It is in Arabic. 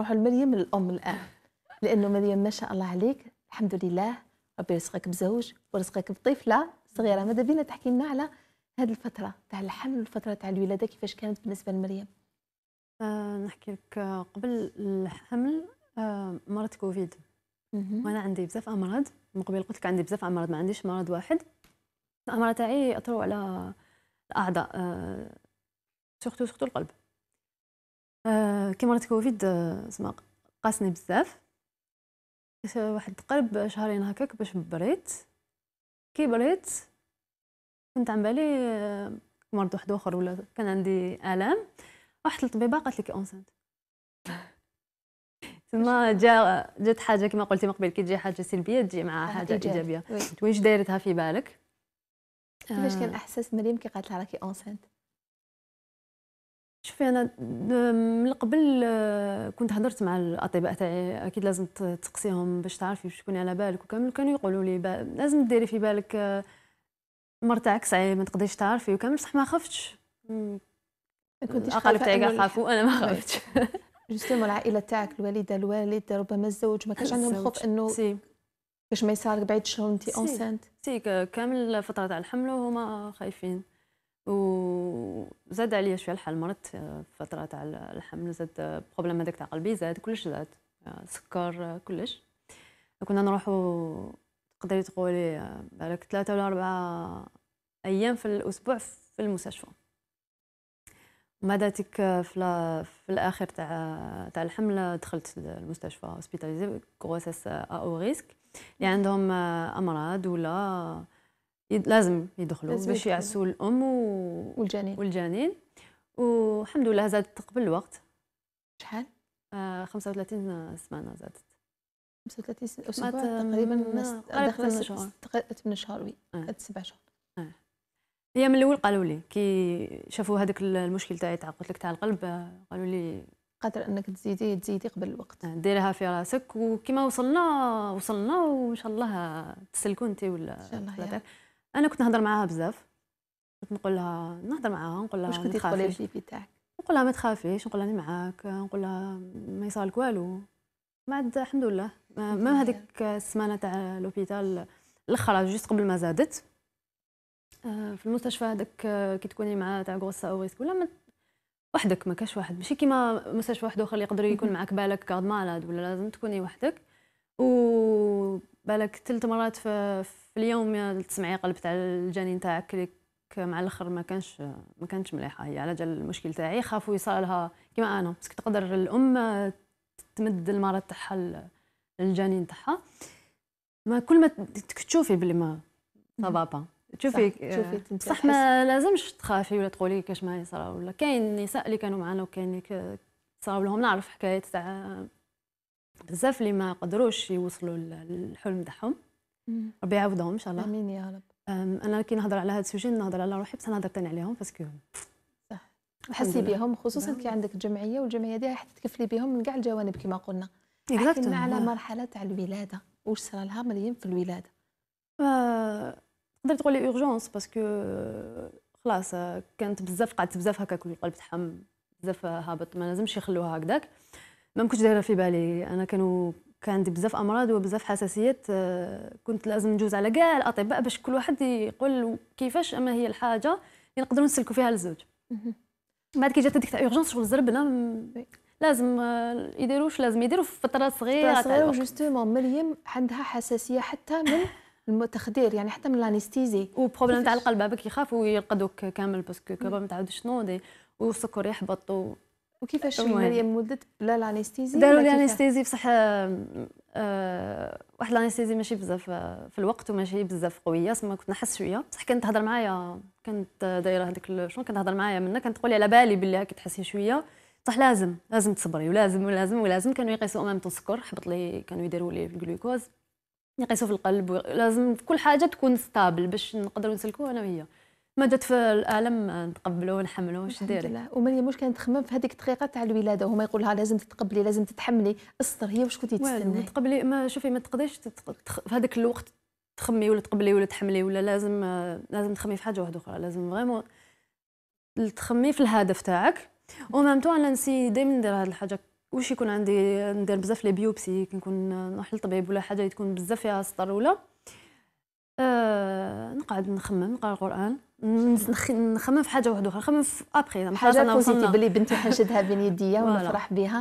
نروحوا لمريم الام الان لانه مريم ما شاء الله عليك الحمد لله ربي يرزقك بزوج ورزقك بطفله صغيره ماذا بينا تحكي لنا على هذه الفتره تاع الحمل والفتره تاع الولاده كيفاش كانت بالنسبه لمريم أه نحكي لك آه، قبل الحمل أه مرض كوفيد وانا عندي بزاف امراض من قبل قلت لك عندي بزاف امراض ما عنديش مرض واحد الامراض تاعي ياثروا على الاعضاء أه سورتو سورتو القلب آه، كيما قلت كوفيد زعما آه، قاسني بزاف واحد قرب شهرين هكاك باش بريت كي بريت كنت عم بالي آه، مرض واحد اخر ولا كان عندي الام رحت للطبيبه قالت لك اونسنت تما جا جات حاجه كما قلتي من قبل كي تجي حاجه سلبيه تجي معها حاجه ايجابيه واش دايرتها في بالك كيفاش كان احساس مريم كي قالت لها راكي اونسنت شوفي انا من قبل آه، كنت هضرت مع الاطباء تاعي اكيد لازم تقصيهم باش تعرفي باش تكوني على بالك وكامل كانوا يقولوا لي لازم ديري في بالك آه، مرتاعك تاعك صعيب ما تقدريش تعرفي وكامل بصح ما خفتش كنت خايفه تاعي خافوا انا ما خفتش جوستيمون العائله تاعك الوالده الوالد ربما الزوج ما كانش عندهم الخوف انه باش ما يصارك بعيد شهر انت اونسانت سي كامل الفتره تاع الحمل وهما خايفين وزاد عليا شويه الحال مرضت في فتره تاع الحمل زاد بروبليم هذاك تاع قلبي زاد كلش زاد سكر كلش كنا نروحو تقدري تقولي بالك ثلاثة ولا أربعة أيام في الأسبوع في المستشفى مداتك في, في, في الآخر تاع تاع الحمل دخلت المستشفى هوسبيتاليزي كروسيس أو ريسك اللي عندهم أمراض ولا لازم يدخلوا لازم باش يعسوا الام و... والجنين والجنين والحمد لله زادت قبل الوقت شحال آه 35 سمانه زادت 35 سنه اسبوع تقريبا دخلت شهور 8 آه. شهور وي 7 شهور هي من الاول قالوا لي كي شافوا هذاك المشكل تاعي تاع قلت لك تاع القلب قالوا لي قادر انك تزيدي تزيدي قبل الوقت آه، ديرها في راسك وكما وصلنا وصلنا وان شاء الله تسلكوا انت ولا ان شاء الله انا كنت نهضر معاها بزاف كنت نقول لها نهضر معاها نقول لها واش كنتي تقولي للجي بي تاعك نقول لها ما تخافيش نقول لها انا معاك نقول لها ما يصالك والو ما عاد الحمد لله ما هذيك السمانه تاع لوبيتال الاخرى جوست قبل ما زادت آه، في المستشفى هذاك آه، كي تكوني مع تاع غوسا او ريسك ولا وحدك ما كاش واحد ماشي كيما مستشفى واحد اخر اللي يقدر يكون معك بالك كاد مالاد ولا لازم تكوني وحدك وبالك ثلاث مرات في, في اليوم تسمعي قلب تاع الجنين تاعك مع الاخر ما كانش ما كانتش مليحه هي على جال المشكل تاعي خافوا يصالها كيما انا باسكو تقدر الام تمد المرض تاعها للجنين تاعها ما كل ما تشوفي بلي ما صافا تشوفي تشوفي صح ما لازمش تخافي ولا تقولي كاش ما يصرا ولا كاين نساء اللي كانوا معنا وكاين اللي لهم نعرف حكايات تاع بزاف اللي ما قدروش يوصلوا للحلم تاعهم ربي يعاودهم ان شاء الله امين يا رب انا كي نهضر على هذا السوجي نهضر على روحي بس نهضر ثاني عليهم باسكو صح حسي بهم خصوصا كي نعم. عندك جمعيه والجمعيه دي راح تكفلي بهم من كاع الجوانب كما قلنا حكينا على نعم. مرحله تاع الولاده واش صرا لها مريم في الولاده أه، تقدر تقول لي اورجونس باسكو خلاص كانت بزاف قعدت بزاف هكاك القلب تاعهم بزاف هابط ما لازمش يخلوها هكذاك ما كنتش دايره في بالي انا كانوا كان عندي بزاف امراض وبزاف حساسيات آه، كنت لازم نجوز على كاع الاطباء باش كل واحد يقول كيفاش اما هي الحاجه اللي نقدروا نسلكوا فيها للزوج بعد كي جات هذيك تاع اورجونس شغل زربنا لازم آه، يديروش لازم يديروا في فتره صغيره فتره صغيره وجوستومون مريم عندها حساسيه حتى من التخدير يعني حتى من الانستيزي وبروبليم تاع القلب هذاك يخاف ويرقدوك كامل باسكو كبا ما تعاودش تنوضي والسكر يحبط وكيفاش مريم مدة بلا الانستيزي داروا الانستيزي بصح آه، آه، واحد الانستيزي ماشي بزاف آه، في الوقت وماشي بزاف قويه سما كنت نحس شويه بصح كانت تهضر معايا كانت دايره هذاك شنو كانت تهضر معايا منها كانت تقول على بالي باللي هاكي تحسي شويه بصح لازم لازم تصبري ولازم ولازم ولازم كانوا يقيسوا امام السكر حبط لي كانوا يديروا لي في الجلوكوز يقيسوا في القلب لازم كل حاجه تكون ستابل باش نقدروا نسلكوا انا وهي ما جات في الالم نتقبلو ونحملوا واش ديري ومريم واش كانت تخمم في هذيك الدقيقه تاع الولاده وهما يقول لها لازم تتقبلي لازم تتحملي استر هي واش كنتي تستناي تقبلي ما شوفي ما تقدريش في هذاك الوقت تخمي ولا تقبلي ولا تحملي ولا لازم لازم تخمي في حاجه واحده اخرى لازم فريمون تخمي في الهدف تاعك ومام تو انا نسي دائما ندير هذه الحاجه واش يكون عندي ندير بزاف لي بيوبسي كي نكون نروح للطبيب ولا حاجه تكون بزاف فيها سطر ولا أه نقعد نخمم نقرا القران نخمم في حاجه واحده اخرى نخمم في ابخي حاجه بوزيتيف بلي بنتي حنشدها بين يديا ونفرح بها